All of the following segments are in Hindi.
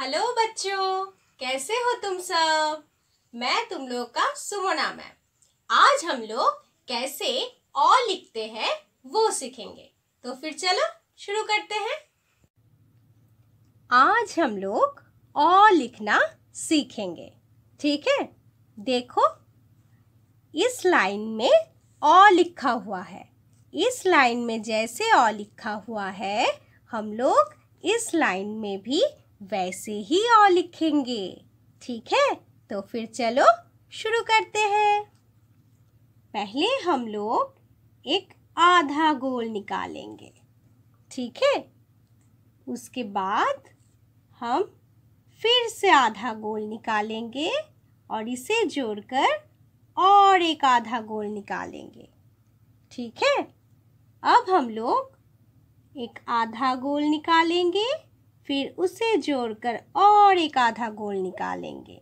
हेलो बच्चों कैसे हो तुम सब मैं तुम लोग का सुमना मैम आज हम लोग कैसे अ लिखते हैं वो सीखेंगे तो फिर चलो शुरू करते हैं आज हम लोग अ लिखना सीखेंगे ठीक है देखो इस लाइन में अ लिखा हुआ है इस लाइन में जैसे अ लिखा हुआ है हम लोग इस लाइन में भी वैसे ही और लिखेंगे ठीक है तो फिर चलो शुरू करते हैं पहले हम लोग एक आधा गोल निकालेंगे ठीक है उसके बाद हम फिर से आधा गोल निकालेंगे और इसे जोड़कर और एक आधा गोल निकालेंगे ठीक है अब हम लोग एक आधा गोल निकालेंगे फिर उसे जोड़कर और एक आधा गोल निकालेंगे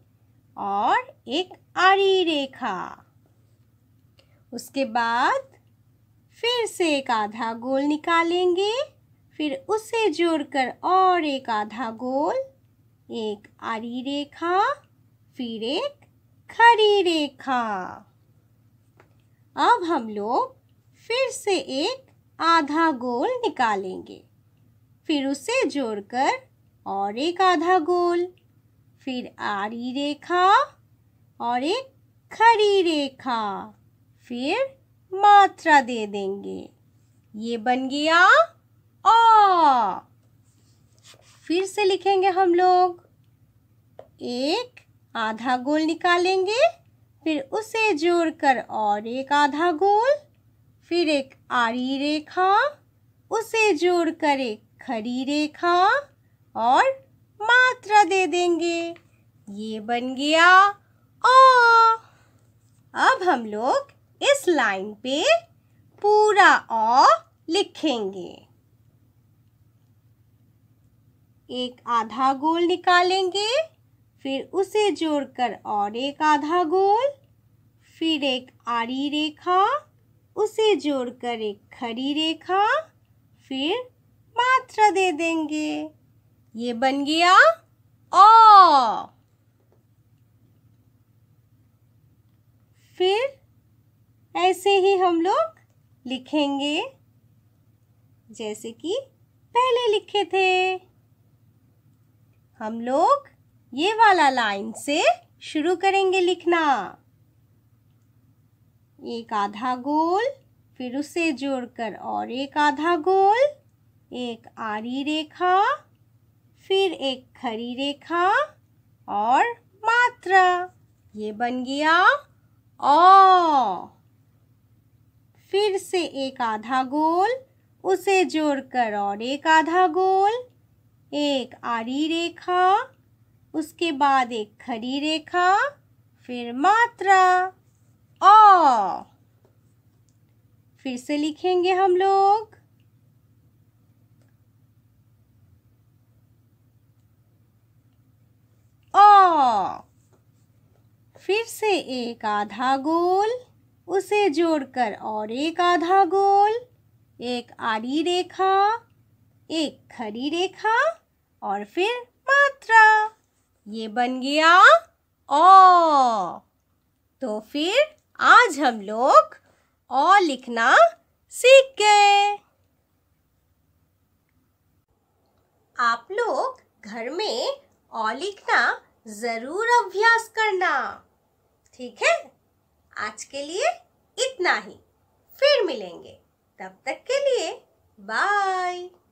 और एक आड़ी रेखा उसके बाद फिर से एक आधा गोल निकालेंगे फिर उसे जोड़कर और एक आधा गोल एक आड़ी रेखा फिर एक खड़ी रेखा अब हम लोग फिर से एक आधा गोल निकालेंगे फिर उसे जोड़कर और एक आधा गोल फिर आरी रेखा और एक खड़ी रेखा फिर मात्रा दे देंगे ये बन गया आ फिर से लिखेंगे हम लोग एक आधा गोल निकालेंगे फिर उसे जोड़कर और एक आधा गोल फिर एक आरी रेखा उसे जोड़ कर एक खड़ी रेखा और मात्रा दे देंगे ये बन गया ओ अब हम लोग इस लाइन पे पूरा ओ लिखेंगे एक आधा गोल निकालेंगे फिर उसे जोड़कर और एक आधा गोल फिर एक आड़ी रेखा उसे जोड़कर एक खड़ी रेखा फिर मात्रा दे देंगे ये बन गया ओ फिर ऐसे ही हम लोग लिखेंगे जैसे कि पहले लिखे थे हम लोग ये वाला लाइन से शुरू करेंगे लिखना एक आधा गोल फिर उसे जोड़कर और एक आधा गोल एक आरी रेखा फिर एक खरी रेखा और मात्रा ये बन गया ओ फिर से एक आधा गोल उसे जोड़कर और एक आधा गोल एक आरी रेखा उसके बाद एक खरी रेखा फिर मात्रा ओ फिर से लिखेंगे हम लोग फिर से एक आधा गोल उसे जोड़कर और एक आधा गोल एक आड़ी रेखा एक खड़ी रेखा और फिर मात्रा ये बन गया ओ तो फिर आज हम लोग और लिखना सीख गए आप लोग घर में और लिखना ज़रूर अभ्यास करना ठीक है आज के लिए इतना ही फिर मिलेंगे तब तक के लिए बाय